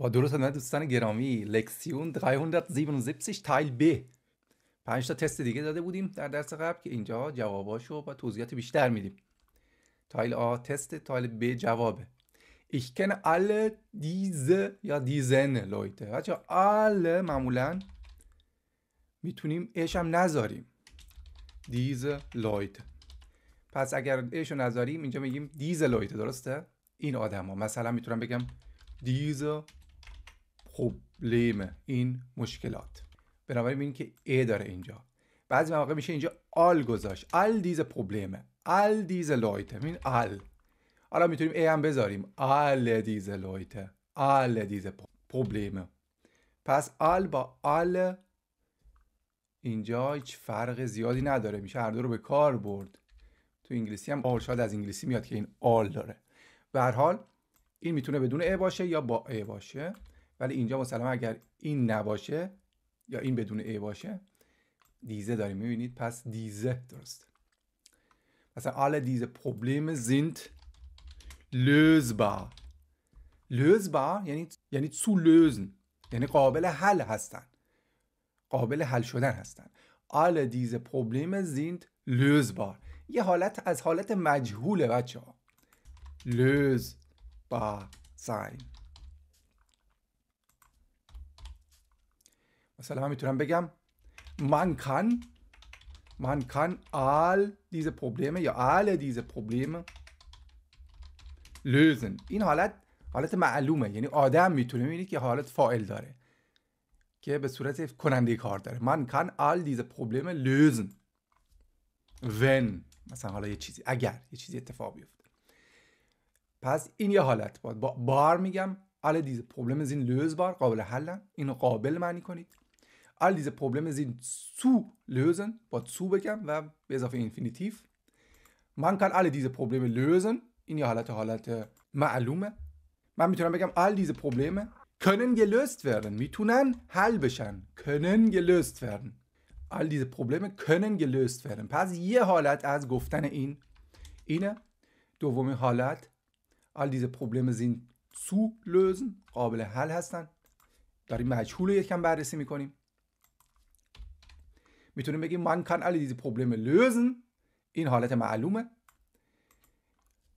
با درست خدمت دوستان گرامی لکسیون 377 تایل ب پنج تا تست دیگه داده بودیم در درس قبل که اینجا جواباشو با توضیحات بیشتر میدیم تایل آ تست تایل ب جوابه Ich kenne alle diese یا دیزن Leute بچه alle معمولا میتونیم اش هم نذاریم دیز لایت پس اگر اشو نذاریم اینجا میگیم دیز لایت درسته این آدم ها مثلا میتونم بگم diese پروبلم این مشکلات بنابراین این که ا داره اینجا بعضی مواقع میشه اینجا آل گذاشت آل دیز پروبلم آل دیز لایت این آل حالا میتونیم ا هم بذاریم آل دیز لایت آل دیز پروبلم پس آل با آل اینجا هیچ فرق زیادی نداره میشه هر دو رو به کار برد تو انگلیسی هم آل از انگلیسی میاد که این آل داره به حال این میتونه بدون ا باشه یا با ا باشه ولی اینجا مثلا اگر این نباشه یا این بدون ای باشه دیزه داریم میبینید پس دیزه درست مثلا آل دیزه پروبلم زینت لزبا لزبا یعنی یعنی تو لوزن یعنی قابل حل هستن قابل حل شدن هستن آل دیزه پروبلم زینت لزبا یه حالت از حالت مجهوله بچه ها لوز با ساین مثلا من میتونم بگم من کن من کن آل دیز پروبلم یا آل دیز پروبلم lösen این حالت حالت معلومه یعنی آدم میتونه ببینید که حالت فائل داره که به صورت کننده کار داره من کن آل دیز پروبلم lösen ون مثلا حالا یه چیزی اگر یه چیزی اتفاق بیفته پس این یه حالت بود با بار میگم پروبلم پروبلم زین لوز بار قابل حلن اینو قابل معنی کنید all diese Probleme sind zu lösen, Wort zu bekämpfen, و به auf Infinitiv. Man kann alle diese Probleme lösen in یه halate Halate, معلومه Man میتونم all diese Probleme können gelöst werden tun حل بشن können gelöst werden all diese Probleme können gelöst werden pass یه halat az گفتن in, In دومین halat, all diese Probleme sind zu lösen قابل hal hastan. داریم مجهول رو یکم بررسی میکنیم میتونیم بگیم من کان علی دیزی پروبلم lösen این حالت معلومه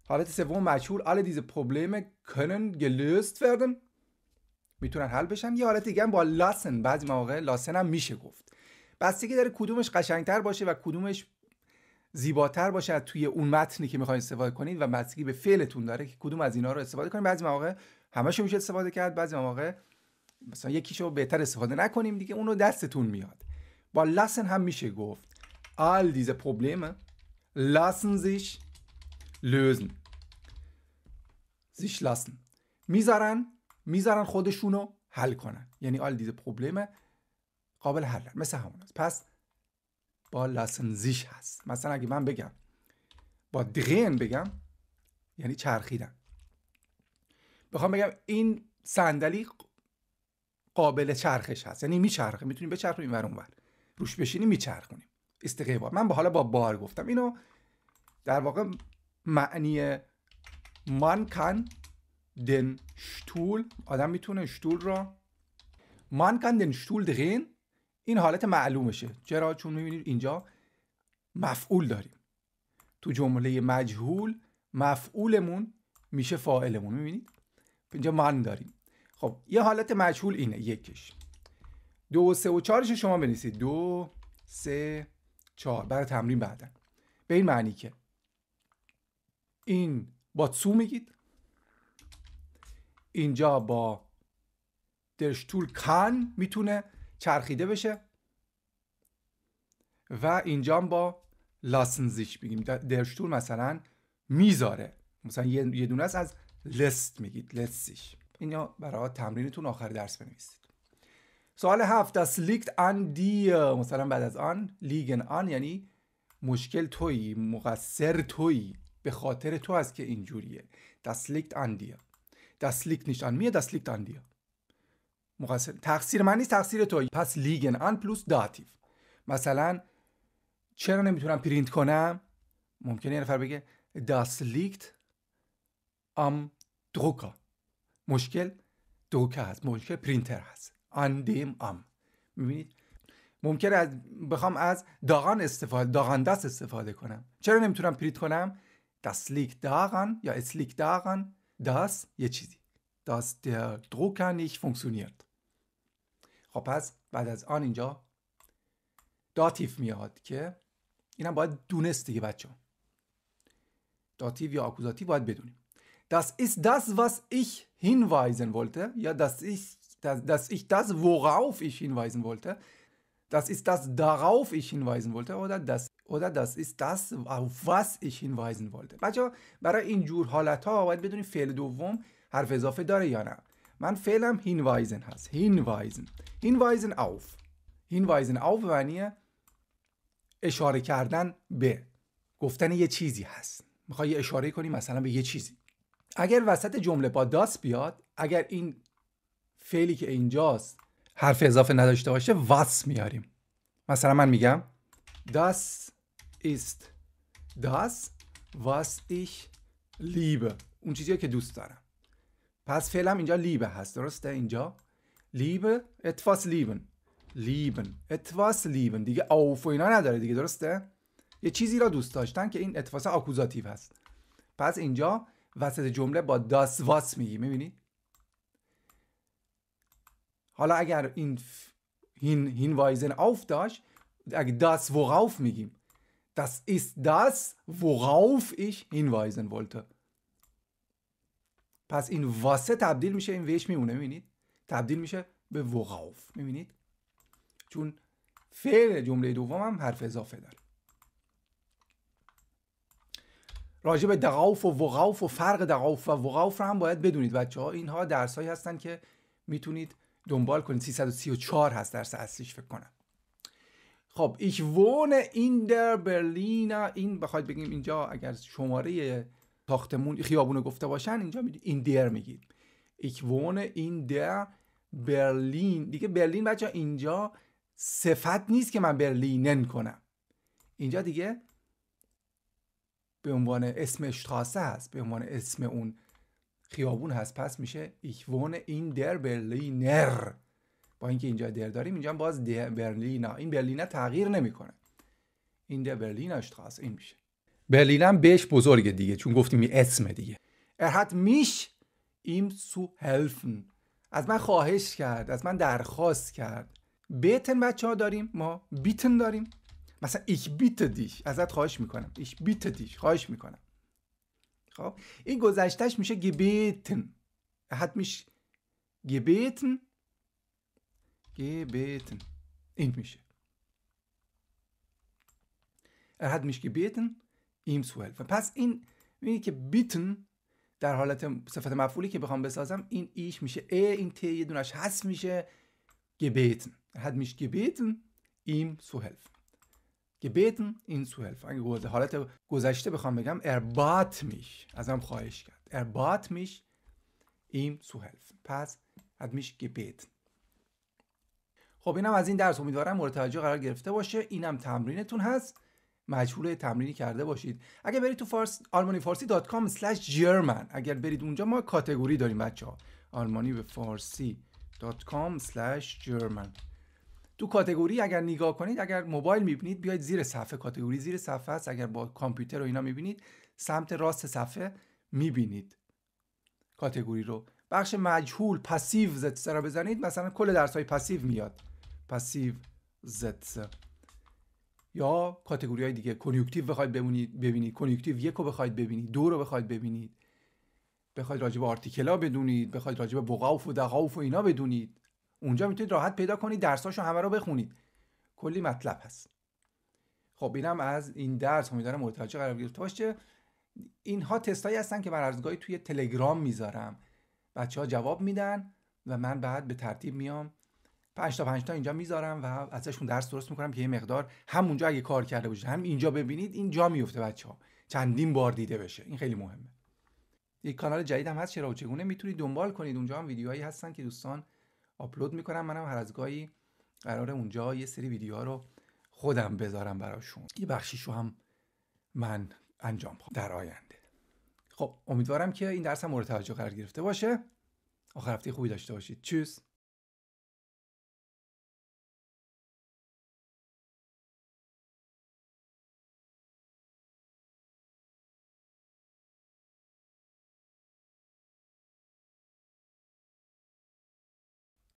حالت سوم مجهول علی دیزی پروبلم کنن gelöst werden میتونن حل بشن یه حالت دیگه هم با لاسن بعضی مواقع لاسن هم میشه گفت که داره کدومش قشنگتر باشه و کدومش زیباتر باشه توی اون متنی که میخواین استفاده کنید و بستگی به فعلتون داره که کدوم از اینا رو استفاده کنید بعضی مواقع همش میشه استفاده کرد بعضی مواقع مثلا یکیشو بهتر استفاده نکنیم دیگه اونو دستتون میاد با lassen هم میشه گفت all diese Probleme lassen sich lösen sich lassen میذارن میذارن خودشونو حل کنن یعنی all diese Probleme قابل حلن مثل همون هست پس با lassen زیش هست مثلا اگه من بگم با drehen بگم یعنی چرخیدن بخوام بگم این صندلی قابل چرخش هست یعنی میچرخه میتونیم بچرخه اینور اونور روش بشینی میچرخونیم استقیبا من با حالا با بار گفتم اینو در واقع معنی من کن دن شتول آدم میتونه شتول را من کن دن شتول دغین این حالت معلومشه چرا چون میبینید اینجا مفعول داریم تو جمله مجهول مفعولمون میشه فاعلمون میبینید اینجا من داریم خب یه حالت مجهول اینه یکش دو سه و چهارش شما بنویسید دو سه چهار برای تمرین بعدا به این معنی که این با تو میگید اینجا با درشتول کان میتونه چرخیده بشه و اینجا با لاسنزیش بگیم درشتول مثلا میذاره مثلا یه دونه از لست میگید لستیش اینجا برای تمرینتون آخر درس بنویسید سوال هفت das liegt مثلا بعد از آن لیگن آن یعنی مشکل تویی مقصر تویی به خاطر تو است که اینجوریه دست liegt an dir das liegt nicht an مقصر تقصیر من نیست تقصیر تویی پس لیگن آن پلوس داتیو مثلا چرا نمیتونم پرینت کنم ممکنه یه نفر بگه das liegt am مشکل دوکه هست مشکل پرینتر هست آن دیم آم میبینید ممکن از بخوام از داغان استفاده داغان دست استفاده کنم چرا نمیتونم پریت کنم دسلیک داغان یا اسلیک داغان داس یه چیزی داس در دروکن نیش فونکسیونیرد خب پس بعد از آن اینجا داتیف میاد که اینم باید دونست دیگه بچه داتیو یا آکوزاتی باید بدونیم Das ist das, was ich hinweisen wollte. Ja, das ist das, das ich das, worauf ich hinweisen wollte, das ist das, darauf ich hinweisen wollte, oder das, oder das ist das, auf was ich hinweisen wollte. بچه برای این جور حالت ها باید بدونیم فعل دوم حرف اضافه داره یا نه. من فعلم hinweisen هست. hinweisen. hinweisen auf. hinweisen auf معنی اشاره کردن به گفتن یه چیزی هست. میخوای اشاره کنی مثلا به یه چیزی. اگر وسط جمله با داس بیاد اگر این فعلی که اینجاست حرف اضافه نداشته باشه واس میاریم مثلا من میگم داس ایست داس واس ایش liebe اون چیزی که دوست دارم پس فعلا اینجا لیبه هست درسته اینجا لیبه اتفاس لیبن لیبن اتواس لیبن دیگه اوف و اینا نداره دیگه درسته یه چیزی را دوست داشتن که این اتفاس آکوزاتیو هست پس اینجا وسط جمله با داس واس میگی میبینی حالا اگر این hin, داشت داشت das, داس worauf میگیم. Das داس das, ایش هین وایزن wollte. پس این واسه تبدیل میشه این ویش میمونه میبینید تبدیل میشه به وقاف میبینید چون فعل جمله دوم هم حرف اضافه داره راجع به دقاف و وقاف و فرق دقاف و وقاف رو هم باید بدونید بچه ها اینها درس هایی هستن که میتونید دنبال کنید 334 هست درس اصلیش فکر کنم خب ایش وونه این در برلینا این بخواید بگیم اینجا اگر شماره ساختمون خیابون گفته باشن اینجا این در میگید ایک وونه این در برلین دیگه برلین بچه اینجا صفت نیست که من برلینن کنم اینجا دیگه به عنوان اسم خاصه هست به عنوان اسم اون خیابون هست پس میشه ایک وون این در برلینر با اینکه اینجا در داریم اینجا باز در برلینا این برلینا تغییر نمیکنه این در برلینا اشتراس این میشه برلین هم بهش بزرگه دیگه چون گفتیم اسم دیگه ارحت میش ایم سو هلفن از من خواهش کرد از من درخواست کرد بیتن بچه ها داریم ما بیتن داریم مثلا ایک بیت دیش ازت خواهش میکنم ایک بیت دیش خواهش میکنم خب این گذشتهش میشه گبیتن میشه گبیتن گبیتن این میشه هد میشه گبیتن ایم ihm پس این میگه که بیتن در حالت صفت مفعولی که بخوام بسازم این ایش میشه ای این تی یه دونش هست میشه گبیتن Er میشه گبیتن ایم ihm gebeten, این helfen. اگه حالت گذشته بخوام بگم bat میش ازم خواهش کرد اربات میش این سو zu پس حد میش که خب اینم از این درس امیدوارم مورد توجه قرار گرفته باشه اینم تمرینتون هست مجهول تمرینی کرده باشید اگر برید تو فارس آلمانی فارسی دات کام جرمن اگر برید اونجا ما کاتگوری داریم بچه ها آلمانی به فارسی دات کام جرمن تو کاتگوری اگر نگاه کنید اگر موبایل میبینید بیاید زیر صفحه کاتگوری زیر صفحه است اگر با کامپیوتر و اینا میبینید سمت راست صفحه میبینید کاتگوری رو بخش مجهول پسیو زد را بزنید مثلا کل درس های پسیو میاد پسیو زت یا کاتگوری های دیگه کنیوکتیو بخواید ببینید ببینید کنیوکتیو یک رو بخواید ببینید دو رو بخواید ببینید بخواید راجع به آرتیکلا بدونید بخواید راجع به و دقاف و اینا بدونید اونجا میتونید راحت پیدا کنید درساشو همه رو بخونید کلی مطلب هست خب اینم از این درس امیدوارم متوجه قرار گرفته باشه اینها تستایی هستن که من ارزگاهی توی تلگرام میذارم بچه ها جواب میدن و من بعد به ترتیب میام پنج تا پنج تا اینجا میذارم و ازشون درس درست میکنم که یه مقدار اونجا اگه کار کرده باشید هم اینجا ببینید اینجا میفته بچه ها چندین بار دیده بشه این خیلی مهمه یک کانال جدید هم هست چرا و چگونه میتونید دنبال کنید اونجا هم ویدیوهایی هستن که دوستان آپلود میکنم منم هر از گاهی قرار اونجا یه سری ویدیوها رو خودم بذارم براشون یه بخشیش رو هم من انجام خواهم در آینده خب امیدوارم که این درس هم مورد توجه قرار گرفته باشه آخر هفته خوبی داشته باشید چوس